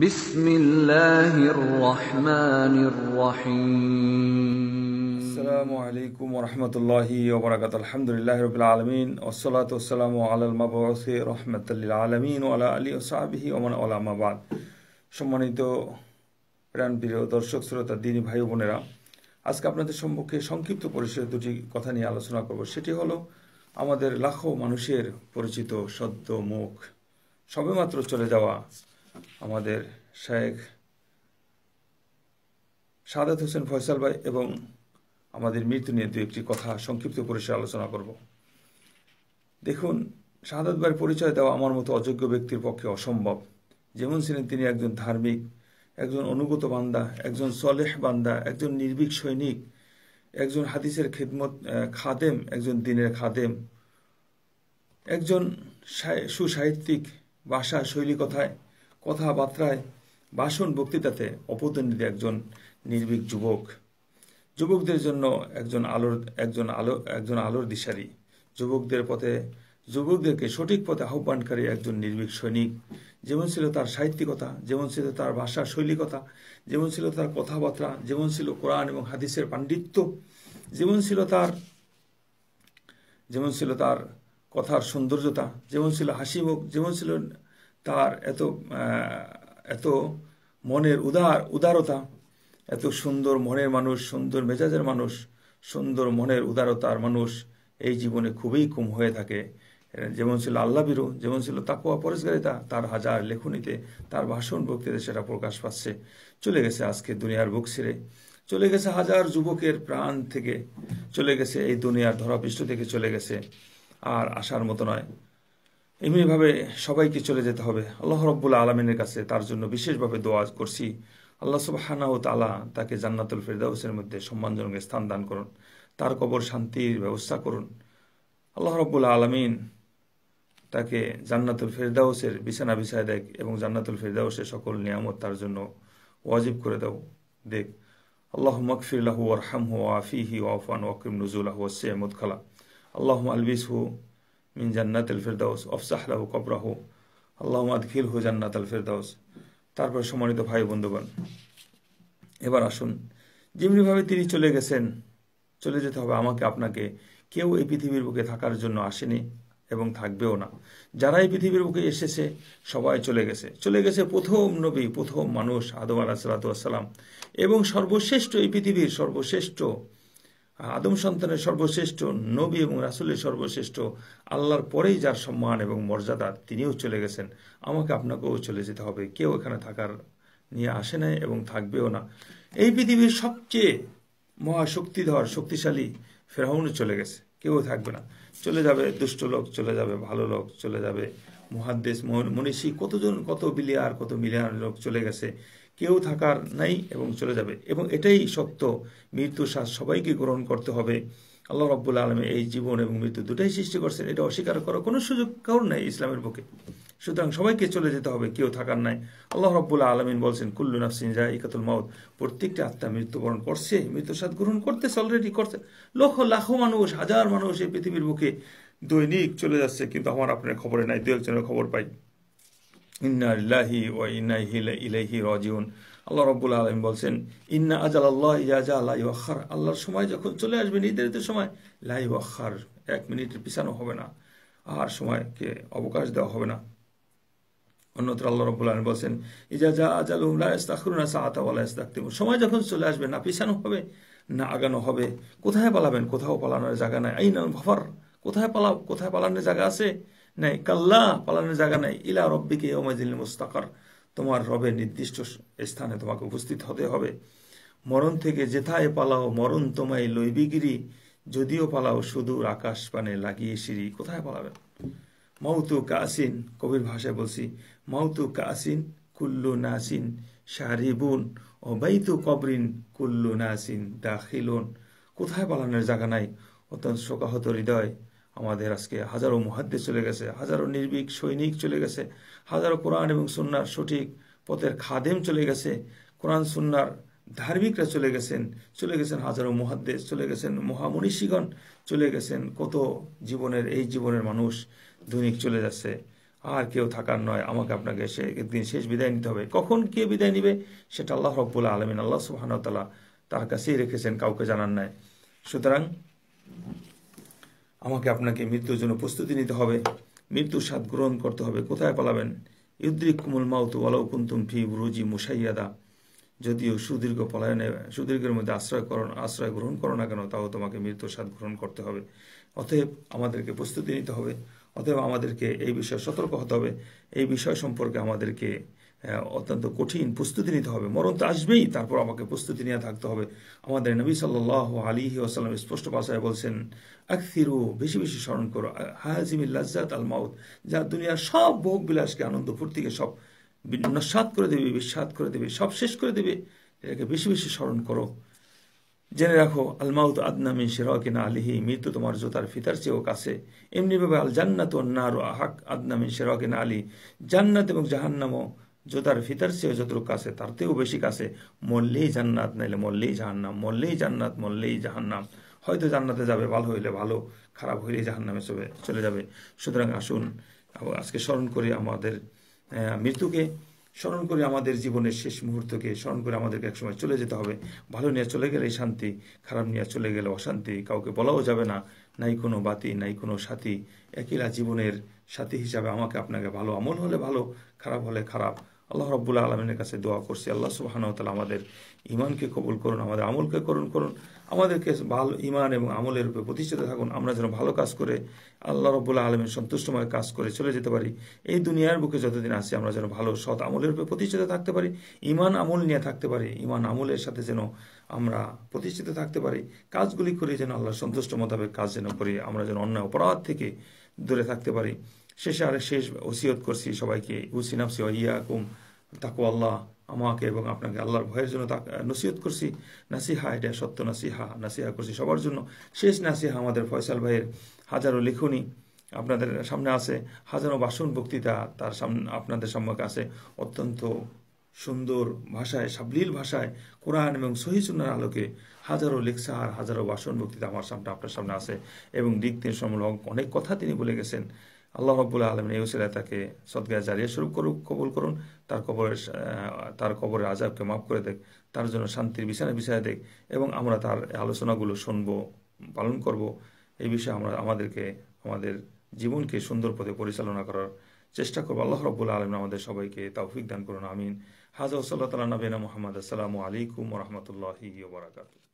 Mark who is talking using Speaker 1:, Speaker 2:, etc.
Speaker 1: বিসমিল্লাহির রহমানির রহিম আলমিন আলমিন ওলা আলী সম্মানিত দর্শক শ্রোতা দিনী ভাই বোনেরা আজকে আপনাদের সম্মুখে সংক্ষিপ্ত পরিচয় দুটি কথা নিয়ে আলোচনা করব সেটি হলো আমাদের লাখো মানুষের পরিচিত সদ্য মুখ সবেমাত্র চলে যাওয়া আমাদের শেখ সাদাত হোসেন ফয়সাল ভাই এবং আমাদের মৃত্যু নিয়ে দু একটি কথা সংক্ষিপ্ত পরিসরে আলোচনা করব দেখুন সাদাত ভাইয়ের পরিচয় দেওয়া আমার মতো অযোগ্য ব্যক্তির পক্ষে অসম্ভব যেমন ছিলেন তিনি একজন ধার্মিক একজন অনুগত বান্দা একজন সলেহ বান্দা একজন নির্ভীক সৈনিক একজন হাদিসের খেদমত খাদেম একজন দিনের খাদেম একজন সুসাহিত্যিক ভাষা শৈলী কথায় কথাবার্তায় ভাষণ বক্তৃতাতে অপতন্ডিত একজন নির্ভীক যুবক যুবকদের জন্য একজন আলোর একজন আলো একজন আলোর দিশারি যুবকদের পথে যুবকদেরকে সঠিক পথে আহ্বানকারী একজন নির্ভীক সৈনিক যেমন ছিল তার সাহিত্যিকতা যেমন ছিল তার ভাষা শৈলিকতা যেমন ছিল তার কথাবার্তা যেমন ছিল কোরআন এবং হাদিসের পাণ্ডিত্য যেমন ছিল তার যেমন ছিল তার কথার সৌন্দর্যতা যেমন ছিল হাসিমুখ যেমন ছিল তার এত এত মনের উদার উদারতা এত সুন্দর মনের মানুষ সুন্দর মেজাজের মানুষ সুন্দর মনের উদারতার মানুষ এই জীবনে খুবই কম হয়ে থাকে যেমন ছিল আল্লা বিরু যেমন ছিল তাকুয়া পরিষ্কারিতা তার হাজার লেখনীতে তার ভাষণ বক্তৃতে সেটা প্রকাশ পাচ্ছে চলে গেছে আজকে দুনিয়ার বুক ছেড়ে চলে গেছে হাজার যুবকের প্রাণ থেকে চলে গেছে এই দুনিয়ার ধরাপৃষ্ঠ থেকে চলে গেছে আর আসার মতো নয় এমনিভাবে সবাইকে চলে যেতে হবে আল্লাহ রব্বুল আলমিনের কাছে তার জন্য বিশেষভাবে দোয়া করছি আল্লাহ সুবাহানাহ তালা তাকে জান্নাতুল ফেরদাউসের মধ্যে সম্মানজনক স্থান দান করুন তার কবর শান্তির ব্যবস্থা করুন আল্লাহ রব্বুল আলমিন তাকে জান্নাতুল ফেরদাউসের বিছানা বিছায় দেখ এবং জান্নাতুল ফেরদাউসের সকল নিয়ামত তার জন্য ওয়াজিব করে দাও দেখ আল্লাহ মকফির লাহু হাম হু হি ওয়াফান ওয়াকিম নজুল আহ ওয়াসে আহমদ খালা আল্লাহ আলবিস হু মিন জান্নাত আল ফেরদাউস অফসাহ লাহু কবরাহু আল্লাহ আদখিল হু জান্নাত আল ফেরদাউস তারপরে সম্মানিত ভাই বন্ধুগণ এবার আসুন যেমনিভাবে তিনি চলে গেছেন চলে যেতে হবে আমাকে আপনাকে কেউ এই পৃথিবীর বুকে থাকার জন্য আসেনি এবং থাকবেও না যারা এই পৃথিবীর বুকে এসেছে সবাই চলে গেছে চলে গেছে প্রথম নবী প্রথম মানুষ আদম আলাহ সালাতাম এবং সর্বশ্রেষ্ঠ এই পৃথিবীর সর্বশ্রেষ্ঠ আদম সন্তানের সর্বশ্রেষ্ঠ নবী এবং রাসুলের সর্বশ্রেষ্ঠ আল্লাহর পরেই যার সম্মান এবং মর্যাদা তিনিও চলে গেছেন আমাকে আপনাকেও চলে যেতে হবে কেউ এখানে থাকার নিয়ে আসে নাই এবং থাকবেও না এই পৃথিবীর সবচেয়ে মহাশক্তিধর শক্তিশালী ফেরাউন চলে গেছে কেউ থাকবে না চলে যাবে দুষ্ট লোক চলে যাবে ভালো লোক চলে যাবে মহাদ্দেশ মনীষী কতজন কত বিলিয়ার কত মিলিয়ার লোক চলে গেছে কেউ থাকার নাই এবং চলে যাবে এবং এটাই সত্য মৃত্যু শ্বাস সবাইকে গ্রহণ করতে হবে আল্লাহ রব্বুল আলমে এই জীবন এবং মৃত্যু দুটাই সৃষ্টি করছেন এটা অস্বীকার করার কোনো সুযোগ কারণ নাই ইসলামের পক্ষে সুতরাং সবাইকে চলে যেতে হবে কেউ থাকার নাই আল্লাহ রব্বুল্লা আলমিন বলছেন কুল্লু নাফসিন যা ইকাতুল মাউদ প্রত্যেকটা আত্মা মৃত্যুবরণ করছে মৃত্যুর সাথ গ্রহণ করতেছে অলরেডি করছে লক্ষ লাখো মানুষ হাজার মানুষ এই পৃথিবীর বুকে দৈনিক চলে যাচ্ছে কিন্তু আমার আপনার খবরে নাই দুই একজনের খবর পাই ইন্না ইল্লাহি ও ইন্না ইলাইহি রাজিউন আল্লাহ রব্বুল আলম বলছেন ইন্না আজাল আল্লাহ ইয়াজা আল্লাহ ওয়াখার আল্লাহর সময় যখন চলে আসবে নির্ধারিত সময় লাই ওয়াখার এক মিনিটের পিছানো হবে না আর সময়কে অবকাশ দেওয়া হবে না অন্যত্র আল্লাহ রব্বুল আলম বলছেন ইজা যা আজাল উমলা ইস্তাখরুনা সাআতা ওয়ালা ইস্তাকতিম সময় যখন চলে আসবে না পিছানো হবে না আগানো হবে কোথায় পালাবেন কোথাও পালানোর জায়গা নাই আইন ভাবার কোথায় পালাও কোথায় পালানোর জায়গা আছে নাই কাল্লা পালানোর জায়গা নাই ইলা রব্বিকে ওমাজিল মুস্তাকার তোমার রবের নির্দিষ্ট স্থানে তোমাকে উপস্থিত হতে হবে মরণ থেকে যেথায় পালাও মরণ তোমায় লইবিগিরি যদিও পালাও সুদূর আকাশ পানে লাগিয়ে সিঁড়ি কোথায় পালাবে মাউতু কাসিন কবির ভাষায় বলছি মাউতু কাসিন কুল্লু নাসিন শাহরিবুন অবৈতু কবরিন কুল্লু নাসিন দাখিলুন কোথায় পালানোর জায়গা নাই অত্যন্ত শোকাহত হৃদয় আমাদের আজকে হাজারো মহাদ্দে চলে গেছে হাজারো নির্ভীক সৈনিক চলে গেছে হাজারো কোরআন এবং সুন্নার সঠিক পথের খাদেম চলে গেছে কোরআন সুন্নার ধার্মিকরা চলে গেছেন চলে গেছেন হাজারো মহাদ্দে চলে গেছেন মহামনীষীগণ চলে গেছেন কত জীবনের এই জীবনের মানুষ দৈনিক চলে যাচ্ছে আর কেউ থাকার নয় আমাকে আপনাকে সে একদিন শেষ বিদায় নিতে হবে কখন কে বিদায় নিবে সেটা আল্লাহ রব্বুল আলমিন আল্লাহ সুবাহানতালা তার কাছেই রেখেছেন কাউকে জানার নাই সুতরাং আমাকে আপনাকে মৃত্যুর জন্য প্রস্তুতি নিতে হবে মৃত্যুর স্বাদ গ্রহণ করতে হবে কোথায় পালাবেন ইউদ্রিক কুমুল মাউত ওয়ালাউ কুন্তুম ফি রুজি মুসাইয়াদা যদিও সুদীর্ঘ পলায়নে সুদীর্ঘের মধ্যে আশ্রয় করণ আশ্রয় গ্রহণ করো না কেন তাও তোমাকে মৃত্যুর স্বাদ গ্রহণ করতে হবে অতএব আমাদেরকে প্রস্তুতি নিতে হবে অতএব আমাদেরকে এই বিষয়ে সতর্ক হতে হবে এই বিষয় সম্পর্কে আমাদেরকে হ্যাঁ, অত্যন্ত কঠিন প্রস্তুতি নিতে হবে মরণ তো আসবেই তারপর আমাকে প্রস্তুতি নিয়ে থাকতে হবে আমাদের নবী সাল্লাহ আলী আসালাম স্পষ্ট ভাষায় বলছেন আকথিরু বেশি বেশি স্মরণ করো হাজিমিল্লাজাত আল মাউদ যা দুনিয়ার সব ভোগ বিলাসকে আনন্দ ফুর্তিকে সব নস্বাদ করে দেবে বিস্বাদ করে দেবে সব শেষ করে দেবে এটাকে বেশি বেশি স্মরণ করো জেনে রাখো আলমাউদ আদনামি সেরাকিনা আলিহি মৃত্যু তোমার জোতার ফিতার চেয়েও কাছে এমনিভাবে আল জান্নাত ও নার আহাক আদনামি সেরাকিনা আলি জান্নাত এবং জাহান্নামও जो তার ফিতর যতটুকু কাছে তার থেকেও বেশি কাছে মরলেই জান্নাত নাইলে মরলেই জাহান্নাম মরলেই জান্নাত মরলেই জাহান্নাম হয়তো জান্নাতে যাবে ভালো হইলে ভালো খারাপ হইলে জাহান্নামে চলে চলে যাবে সুতরাং আসুন আজকে স্মরণ করে আমাদের মৃত্যুকে স্মরণ করে আমাদের জীবনের শেষ মুহূর্তকে স্মরণ করে আমাদেরকে একসময় চলে যেতে হবে ভালো নিয়ে চলে গেলে শান্তি খারাপ নিয়ে চলে গেলে অশান্তি কাউকে বলাও যাবে না নাই কোনো বাতি নাই কোনো সাথী একইলা জীবনের সাথী হিসাবে আমাকে আপনাকে ভালো আমল হলে ভালো খারাপ হলে খারাপ আল্লাহ রব্বুল আলমিনের কাছে দোয়া করছি আল্লাহ সুবাহানতাল আমাদের ইমানকে কবুল করুন আমাদের আমলকে করুন করুন আমাদেরকে ভালো ইমান এবং আমলের রূপে প্রতিষ্ঠিত থাকুন আমরা যেন ভালো কাজ করে আল্লাহ রব্বুল্লাহ আলমের সন্তুষ্টময় কাজ করে চলে যেতে পারি এই দুনিয়ার বুকে যতদিন আসি আমরা যেন ভালো সৎ আমলের রূপে প্রতিষ্ঠিত থাকতে পারি ইমান আমল নিয়ে থাকতে পারি ইমান আমলের সাথে যেন আমরা প্রতিষ্ঠিত থাকতে পারি কাজগুলি করে যেন আল্লাহ সন্তুষ্ট মোতাবেক কাজ যেন করি আমরা যেন অন্য অপরাধ থেকে দূরে থাকতে পারি শেষে আরে শেষ ওসিয়ত করছি সবাইকে হুসিনাফসি ওয়াহিয়া কুম তাকু আল্লাহ আমাকে এবং আপনাকে আল্লাহর ভয়ের জন্য তা নসিহত করছি নাসিহা এটা সত্য নাসিহা নাসিহা করছি সবার জন্য শেষ নাসিহা আমাদের ফয়সাল ভাইয়ের হাজারো লেখনী আপনাদের সামনে আছে হাজারো বাসন বক্তৃতা তার সামনে আপনাদের সম্মুখে আছে অত্যন্ত সুন্দর ভাষায় সাবলীল ভাষায় কোরআন এবং সহিচুনার আলোকে হাজারো লেকচার হাজারো বাসন বক্তৃতা আমার সামনে আপনার সামনে আছে এবং দিক দিন সম্মূলক অনেক কথা তিনি বলে গেছেন আল্লাহ রব্বুল এই ওসিলায় তাকে সদগায় জারিয়া শুরু করুক কবুল করুন তার কবরের তার কবরের আজাবকে মাফ করে দেখ তার জন্য শান্তির বিছানা বিছায় দেখ এবং আমরা তার আলোচনাগুলো শুনব পালন করব এই বিষয়ে আমরা আমাদেরকে আমাদের জীবনকে সুন্দর পথে পরিচালনা করার চেষ্টা করবো আল্লাহ রব্বুল আলম আমাদের সবাইকে তৌফিক দান করুন আমিন হাজ ওসল্লা তালা নবীনা মোহাম্মদ আসসালামু আলাইকুম রহমতুল্লাহি বারাকাতু